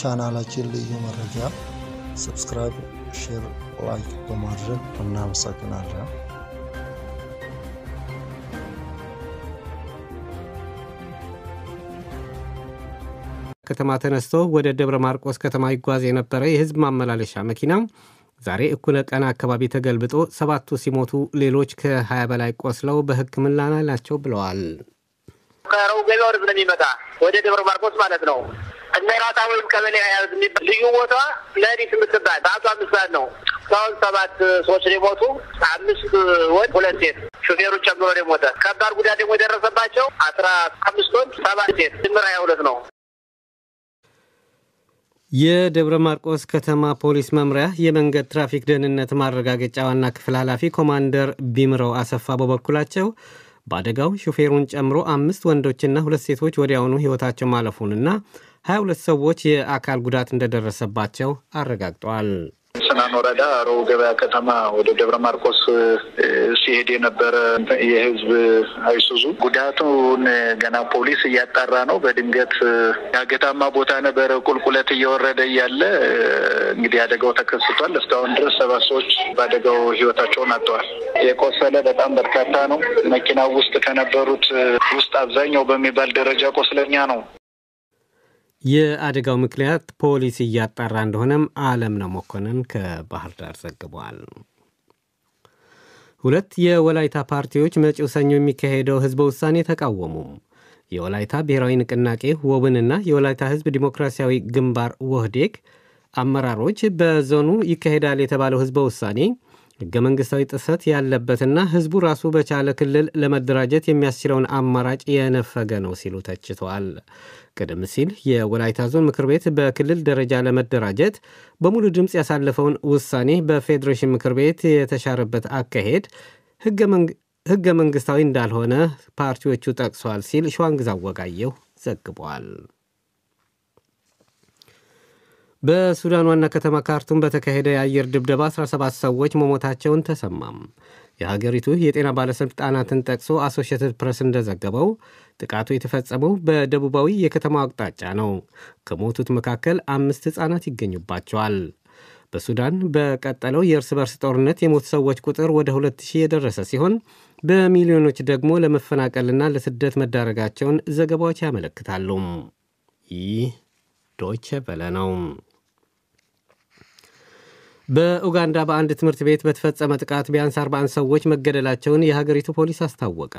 ቻናላችን ልዩ መረጃ ሰብስክራይብ፣ ሼር፣ ላይክ በማድረግ እናመሰግናለን። ከተማ ተነስቶ ወደ ደብረ ማርቆስ ከተማ ይጓዝ የነበረ የህዝብ ማመላለሻ መኪና ዛሬ እኩለ ቀን አካባቢ ተገልብጦ ሰባቱ ሲሞቱ ሌሎች ከ20 በላይ ቆስለው በሕክምና ላይ ናቸው ብለዋል። ከረው ገበያ ወደብ የሚመጣ ወደ ደብረ ማርቆስ ማለት ነው እነራታ ወይም ቀበሌ ያዝ የሚባል ልዩ ቦታ ለዲት የምትባል በአቶ አምስት ነው። እስካሁን ሰባት ሰዎች የሞቱ አምስት ወንድ ሁለት ሴት ሹፌሩ ጨምሮ የሞተ ከባድ ጉዳት ደግሞ የደረሰባቸው አስራ አምስት ወንድ ሰባት ሴት ድምር ሀያ ሁለት ነው። የደብረ ማርቆስ ከተማ ፖሊስ መምሪያ የመንገድ ትራፊክ ደህንነት ማረጋገጫ ዋና ክፍል ኃላፊ ኮማንደር ቢምረው አሰፋ በበኩላቸው በአደጋው ሹፌሩን ጨምሮ አምስት ወንዶችና ሁለት ሴቶች ወዲያውኑ ሕይወታቸው ማለፉንና 2ሁለት ሰዎች የአካል ጉዳት እንደደረሰባቸው አረጋግጠዋል። ስናን ወረዳ ረቡዕ ገበያ ከተማ ወደ ደብረ ማርቆስ ሲሄድ የነበረ የህዝብ አይሱዙ ጉዳቱን ገና ፖሊስ እያጣራ ነው። በድንገት ዳገታማ ቦታ ነበረ። ቁልቁለት እየወረደ እያለ እንግዲህ አደጋው ተከስቷል። እስካሁን ድረስ ሰባት ሰዎች በአደጋው ህይወታቸውን አጥተዋል። የቆሰለ በጣም በርካታ ነው። መኪናው ውስጥ ከነበሩት ውስጥ አብዛኛው በሚባል ደረጃ ቆስለኛ ነው። የአደጋው ምክንያት ፖሊስ እያጣራ እንደሆነም አለም ነው መኮንን ከባህር ዳር ዘግቧል። ሁለት የወላይታ ፓርቲዎች መጪው ሰኞ የሚካሄደው ህዝበ ውሳኔ ተቃወሙ። የወላይታ ብሔራዊ ንቅናቄ ወብንና የወላይታ ህዝብ ዲሞክራሲያዊ ግንባር ወህዴግ አመራሮች በዞኑ ይካሄዳል የተባለው ህዝበ ውሳኔ ሕገ መንግሥታዊ ጥሰት ያለበትና ሕዝቡ ራሱ በቻለ ክልል ለመደራጀት የሚያስችለውን አማራጭ የነፈገ ነው ሲሉ ተችተዋል። ቀደም ሲል የወላይታ ዞን ምክር ቤት በክልል ደረጃ ለመደራጀት በሙሉ ድምፅ ያሳለፈውን ውሳኔ በፌዴሬሽን ምክር ቤት የተሻረበት አካሄድ ሕገ መንግሥታዊ እንዳልሆነ ፓርቲዎቹ ጠቅሷል ሲል ሸዋንግዛ ወጋየሁ ዘግቧል። በሱዳን ዋና ከተማ ካርቱም በተካሄደ የአየር ድብደባ 17 ሰዎች መሞታቸውን ተሰማም። የሀገሪቱ የጤና ባለሥልጣናትን ጠቅሶ አሶሽትድ ፕሬስ እንደዘገበው ጥቃቱ የተፈጸመው በደቡባዊ የከተማው አቅጣጫ ነው። ከሞቱት መካከል አምስት ሕፃናት ይገኙባቸዋል። በሱዳን በቀጠለው የእርስ በርስ ጦርነት የሞቱ ሰዎች ቁጥር ወደ 2000 የደረሰ ሲሆን በሚሊዮኖች ደግሞ ለመፈናቀልና ለስደት መዳረጋቸውን ዘገባዎች ያመለክታሉ። ይህ ዶይቼ ቬለ ነው። በኡጋንዳ በአንድ ትምህርት ቤት በተፈጸመ ጥቃት ቢያንስ 41 ሰዎች መገደላቸውን የሀገሪቱ ፖሊስ አስታወቀ።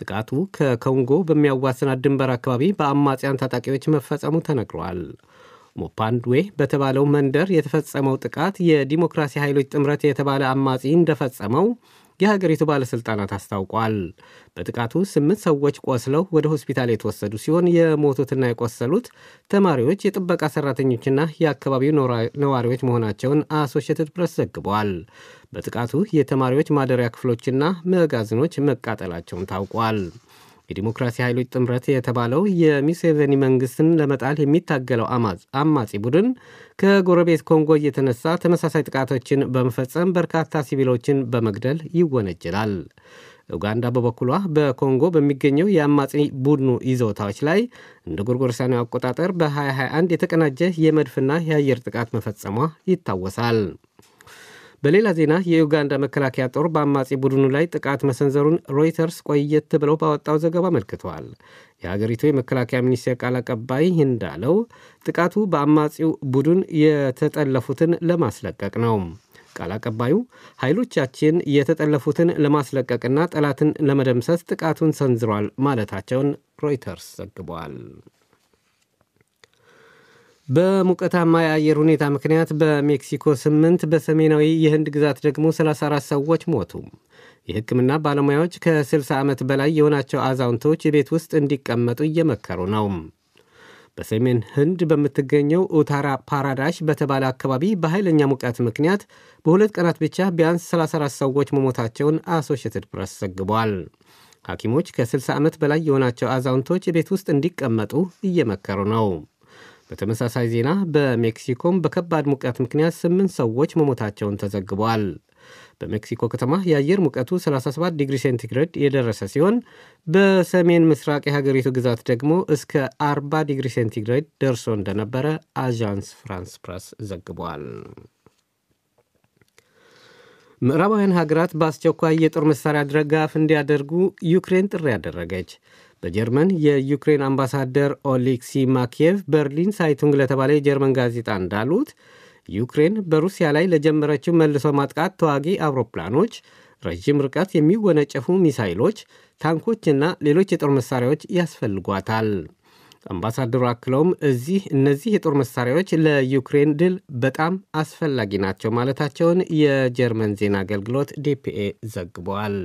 ጥቃቱ ከኮንጎ በሚያዋስናት ድንበር አካባቢ በአማጽያን ታጣቂዎች መፈጸሙ ተነግሯል። ሞፓንድዌ በተባለው መንደር የተፈጸመው ጥቃት የዲሞክራሲ ኃይሎች ጥምረት የተባለ አማጺ እንደፈጸመው የሀገሪቱ ባለሥልጣናት አስታውቋል። በጥቃቱ ስምንት ሰዎች ቆስለው ወደ ሆስፒታል የተወሰዱ ሲሆን የሞቱትና የቆሰሉት ተማሪዎች፣ የጥበቃ ሠራተኞችና የአካባቢው ነዋሪዎች መሆናቸውን አሶሺየትድ ፕሬስ ዘግቧል። በጥቃቱ የተማሪዎች ማደሪያ ክፍሎችና መጋዘኖች መቃጠላቸውን ታውቋል። የዲሞክራሲ ኃይሎች ጥምረት የተባለው የሚሴቬኒ መንግስትን ለመጣል የሚታገለው አማጺ ቡድን ከጎረቤት ኮንጎ እየተነሳ ተመሳሳይ ጥቃቶችን በመፈጸም በርካታ ሲቪሎችን በመግደል ይወነጀላል። ኡጋንዳ በበኩሏ በኮንጎ በሚገኘው የአማጺ ቡድኑ ይዞታዎች ላይ እንደ ጎርጎሮሳውያኑ አቆጣጠር በ2021 የተቀናጀ የመድፍና የአየር ጥቃት መፈጸሟ ይታወሳል። በሌላ ዜና የዩጋንዳ መከላከያ ጦር በአማጺ ቡድኑ ላይ ጥቃት መሰንዘሩን ሮይተርስ ቆየት ብለው ባወጣው ዘገባ አመልክተዋል። የሀገሪቱ የመከላከያ ሚኒስቴር ቃል አቀባይ እንዳለው ጥቃቱ በአማጺው ቡድን የተጠለፉትን ለማስለቀቅ ነው። ቃል አቀባዩ ኃይሎቻችን የተጠለፉትን ለማስለቀቅና ጠላትን ለመደምሰስ ጥቃቱን ሰንዝሯል ማለታቸውን ሮይተርስ ዘግቧል። በሙቀታማ የአየር ሁኔታ ምክንያት በሜክሲኮ ስምንት በሰሜናዊ የህንድ ግዛት ደግሞ 34 ሰዎች ሞቱ። የሕክምና ባለሙያዎች ከ60 ዓመት በላይ የሆናቸው አዛውንቶች የቤት ውስጥ እንዲቀመጡ እየመከሩ ነው። በሰሜን ህንድ በምትገኘው ኡታራ ፓራዳሽ በተባለ አካባቢ በኃይለኛ ሙቀት ምክንያት በሁለት ቀናት ብቻ ቢያንስ 34 ሰዎች መሞታቸውን አሶሽትድ ፕረስ ዘግቧል። ሐኪሞች ከ60 ዓመት በላይ የሆናቸው አዛውንቶች የቤት ውስጥ እንዲቀመጡ እየመከሩ ነው። በተመሳሳይ ዜና በሜክሲኮም በከባድ ሙቀት ምክንያት ስምንት ሰዎች መሞታቸውን ተዘግቧል። በሜክሲኮ ከተማ የአየር ሙቀቱ 37 ዲግሪ ሴንቲግሬድ የደረሰ ሲሆን በሰሜን ምስራቅ የሀገሪቱ ግዛት ደግሞ እስከ 40 ዲግሪ ሴንቲግሬድ ደርሶ እንደነበረ አዣንስ ፍራንስ ፕረስ ዘግቧል። ምዕራባውያን ሀገራት በአስቸኳይ የጦር መሳሪያ ድረጋፍ እንዲያደርጉ ዩክሬን ጥሪ አደረገች። በጀርመን የዩክሬን አምባሳደር ኦሌክሲ ማኪየቭ በርሊን ሳይቱንግ ለተባለ የጀርመን ጋዜጣ እንዳሉት ዩክሬን በሩሲያ ላይ ለጀመረችው መልሶ ማጥቃት ተዋጊ አውሮፕላኖች፣ ረዥም ርቀት የሚወነጨፉ ሚሳይሎች፣ ታንኮችና ሌሎች የጦር መሳሪያዎች ያስፈልጓታል። አምባሳደሩ አክለውም እዚህ እነዚህ የጦር መሳሪያዎች ለዩክሬን ድል በጣም አስፈላጊ ናቸው ማለታቸውን የጀርመን ዜና አገልግሎት ዲፒኤ ዘግቧል።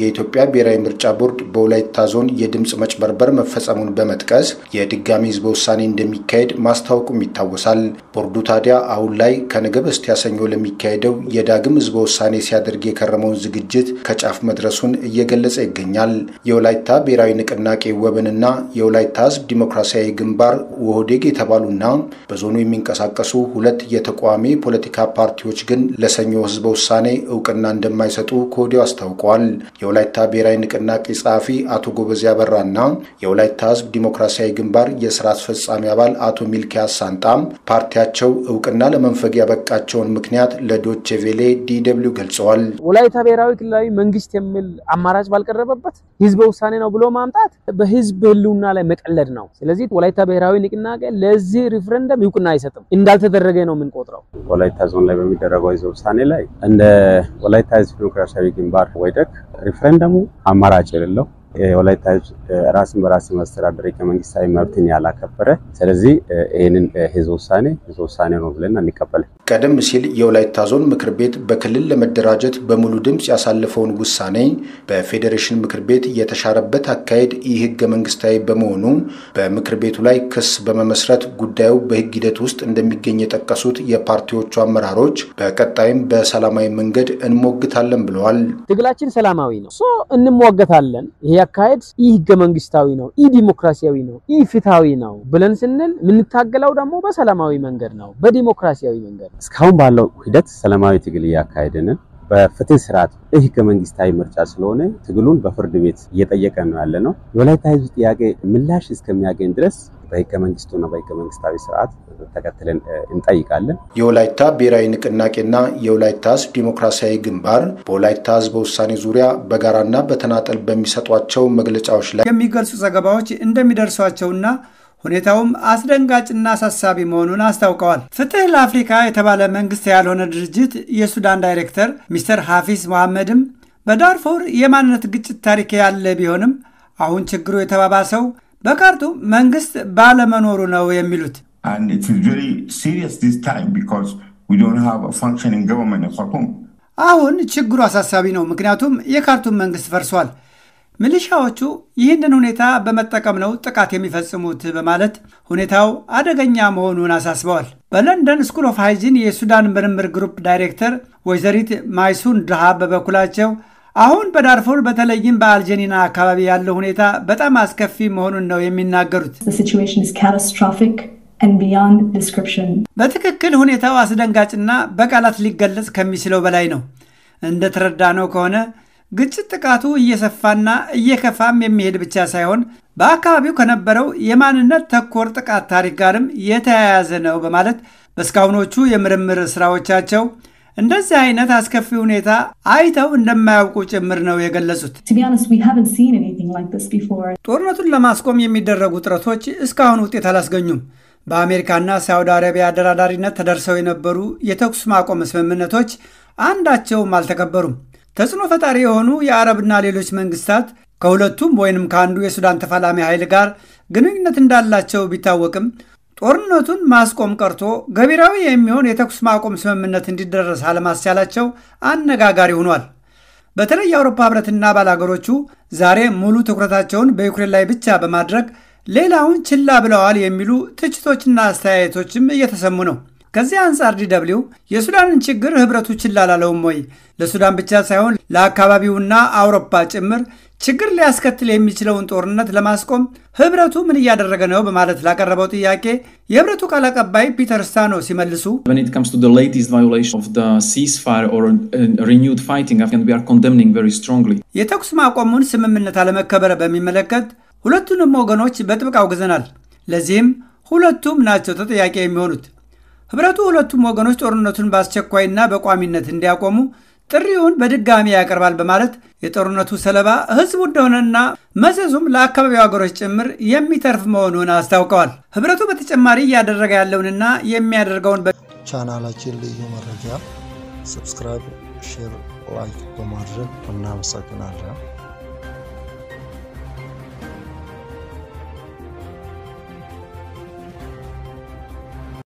የኢትዮጵያ ብሔራዊ ምርጫ ቦርድ በወላይታ ዞን የድምፅ መጭበርበር መፈጸሙን በመጥቀስ የድጋሚ ህዝበ ውሳኔ እንደሚካሄድ ማስታወቁም ይታወሳል። ቦርዱ ታዲያ አሁን ላይ ከነገ በስቲያ ሰኞ ለሚካሄደው የዳግም ህዝበ ውሳኔ ሲያደርግ የከረመውን ዝግጅት ከጫፍ መድረሱን እየገለጸ ይገኛል። የወላይታ ብሔራዊ ንቅናቄ ወብንና የወላይታ ህዝብ ዲሞክራሲያዊ ግንባር ወህዴግ የተባሉና በዞኑ የሚንቀሳቀሱ ሁለት የተቃዋሚ ፖለቲካ ፓርቲዎች ግን ለሰኞ ህዝበ ውሳኔ እውቅና እንደማይሰጡ ከወዲያው አስታውቀዋል። የወላይታ ብሔራዊ ንቅናቄ ጸሐፊ አቶ ጎበዝ ያበራና የወላይታ ህዝብ ዲሞክራሲያዊ ግንባር የስራ አስፈጻሚ አባል አቶ ሚልኪያስ ሳንጣም ፓርቲያቸው እውቅና ለመንፈግ ያበቃቸውን ምክንያት ለዶቼ ቬሌ ዲደብሊው ገልጸዋል። ወላይታ ብሔራዊ ክልላዊ መንግስት የሚል አማራጭ ባልቀረበበት ህዝበ ውሳኔ ነው ብሎ ማምጣት በህዝብ ህልውና ላይ መቀለድ ነው። ስለዚህ ወላይታ ብሔራዊ ንቅናቄ ለዚህ ሪፍረንደም እውቅና አይሰጥም፣ እንዳልተደረገ ነው የምንቆጥረው። ወላይታ ዞን ላይ በሚደረገው ህዝበ ውሳኔ ላይ እንደ ወላይታ ህዝብ ዲሞክራሲያዊ ግንባር ወይደግ ሪፍረንደሙ አማራጭ የሌለው የወላይታ ራስን በራስ መስተዳደር ከመንግስታዊ መብትን ያላከበረ፣ ስለዚህ ይህንን ህዝብ ውሳኔ ህዝብ ውሳኔ ነው ብለን አንቀበልም። ቀደም ሲል የወላይታ ዞን ምክር ቤት በክልል ለመደራጀት በሙሉ ድምፅ ያሳለፈውን ውሳኔ በፌዴሬሽን ምክር ቤት የተሻረበት አካሄድ ይህ ህገ መንግስታዊ በመሆኑ በምክር ቤቱ ላይ ክስ በመመስረት ጉዳዩ በህግ ሂደት ውስጥ እንደሚገኝ የጠቀሱት የፓርቲዎቹ አመራሮች በቀጣይም በሰላማዊ መንገድ እንሞግታለን ብለዋል። ትግላችን ሰላማዊ ነው፣ እንሞገታለን። አካሄድ ኢ ህገ መንግስታዊ ነው፣ ኢ ዲሞክራሲያዊ ነው፣ ኢ ፍትሃዊ ነው ብለን ስንል የምንታገለው ደግሞ በሰላማዊ መንገድ ነው፣ በዲሞክራሲያዊ መንገድ። እስካሁን ባለው ሂደት ሰላማዊ ትግል እያካሄድንን በፍትህ ስርዓት የህገ መንግስታዊ ምርጫ ስለሆነ ትግሉን በፍርድ ቤት እየጠየቀ ነው ያለ ነው። የወላይታ ህዝብ ጥያቄ ምላሽ እስከሚያገኝ ድረስ በህገ መንግስቱና በህገ መንግስታዊ ስርዓት ተከትለን እንጠይቃለን። የወላይታ ብሔራዊ ንቅናቄና የወላይታ ህዝብ ዲሞክራሲያዊ ግንባር በወላይታ ህዝበ ውሳኔ ዙሪያ በጋራና በተናጠል በሚሰጧቸው መግለጫዎች ላይ የሚገልጹ ዘገባዎች እንደሚደርሷቸውና ሁኔታውም አስደንጋጭና አሳሳቢ መሆኑን አስታውቀዋል። ፍትህ ለአፍሪካ የተባለ መንግስት ያልሆነ ድርጅት የሱዳን ዳይሬክተር ሚስተር ሐፊዝ መሐመድም በዳርፎር የማንነት ግጭት ታሪክ ያለ ቢሆንም አሁን ችግሩ የተባባሰው በካርቱም መንግስት ባለመኖሩ ነው የሚሉት አሁን ችግሩ አሳሳቢ ነው፣ ምክንያቱም የካርቱም መንግስት ፈርሷል። ሚሊሻዎቹ ይህንን ሁኔታ በመጠቀም ነው ጥቃት የሚፈጽሙት በማለት ሁኔታው አደገኛ መሆኑን አሳስበዋል። በለንደን ስኩል ኦፍ ሃይጂን የሱዳን ምርምር ግሩፕ ዳይሬክተር ወይዘሪት ማይሱን ድሃ በበኩላቸው አሁን በዳርፎር በተለይም በአልጀኒና አካባቢ ያለው ሁኔታ በጣም አስከፊ መሆኑን ነው የሚናገሩት። በትክክል ሁኔታው አስደንጋጭና በቃላት ሊገለጽ ከሚችለው በላይ ነው። እንደተረዳነው ከሆነ ግጭት ጥቃቱ እየሰፋና እየከፋም የሚሄድ ብቻ ሳይሆን በአካባቢው ከነበረው የማንነት ተኮር ጥቃት ታሪክ ጋርም የተያያዘ ነው በማለት በእስካሁኖቹ የምርምር ስራዎቻቸው እንደዚህ አይነት አስከፊ ሁኔታ አይተው እንደማያውቁ ጭምር ነው የገለጹት። ጦርነቱን ለማስቆም የሚደረጉ ጥረቶች እስካሁን ውጤት አላስገኙም። በአሜሪካና ሳውዲ አረቢያ አደራዳሪነት ተደርሰው የነበሩ የተኩስ ማቆም ስምምነቶች አንዳቸውም አልተከበሩም። ተጽዕኖ ፈጣሪ የሆኑ የአረብና ሌሎች መንግስታት ከሁለቱም ወይንም ከአንዱ የሱዳን ተፋላሚ ኃይል ጋር ግንኙነት እንዳላቸው ቢታወቅም ጦርነቱን ማስቆም ቀርቶ ገቢራዊ የሚሆን የተኩስ ማቆም ስምምነት እንዲደረስ አለማስቻላቸው አነጋጋሪ ሆኗል። በተለይ የአውሮፓ ህብረትና አባል ዛሬ ሙሉ ትኩረታቸውን በዩክሬን ላይ ብቻ በማድረግ ሌላውን ችላ ብለዋል የሚሉ ትችቶችና አስተያየቶችም እየተሰሙ ነው። ከዚህ አንጻር ዲደብሊው የሱዳንን ችግር ህብረቱ ችላ አላለውም ወይ? ለሱዳን ብቻ ሳይሆን ለአካባቢውና አውሮፓ ጭምር ችግር ሊያስከትል የሚችለውን ጦርነት ለማስቆም ህብረቱ ምን እያደረገ ነው? በማለት ላቀረበው ጥያቄ የህብረቱ ቃል አቀባይ ፒተር ስታኖ ሲመልሱ የተኩስ ማቆሙን ስምምነት አለመከበር በሚመለከት ሁለቱንም ወገኖች በጥብቅ አውግዘናል። ለዚህም ሁለቱም ናቸው ተጠያቂ የሚሆኑት። ህብረቱ ሁለቱም ወገኖች ጦርነቱን በአስቸኳይና በቋሚነት እንዲያቆሙ ጥሪውን በድጋሚ ያቀርባል በማለት የጦርነቱ ሰለባ ህዝቡ እንደሆነና መዘዙም ለአካባቢው ሀገሮች ጭምር የሚተርፍ መሆኑን አስታውቀዋል። ህብረቱ በተጨማሪ እያደረገ ያለውንና የሚያደርገውን ቻናላችን ልዩ መረጃ ሰብስክራይብ፣ ሼር፣ ላይክ በማድረግ እናመሰግናለን።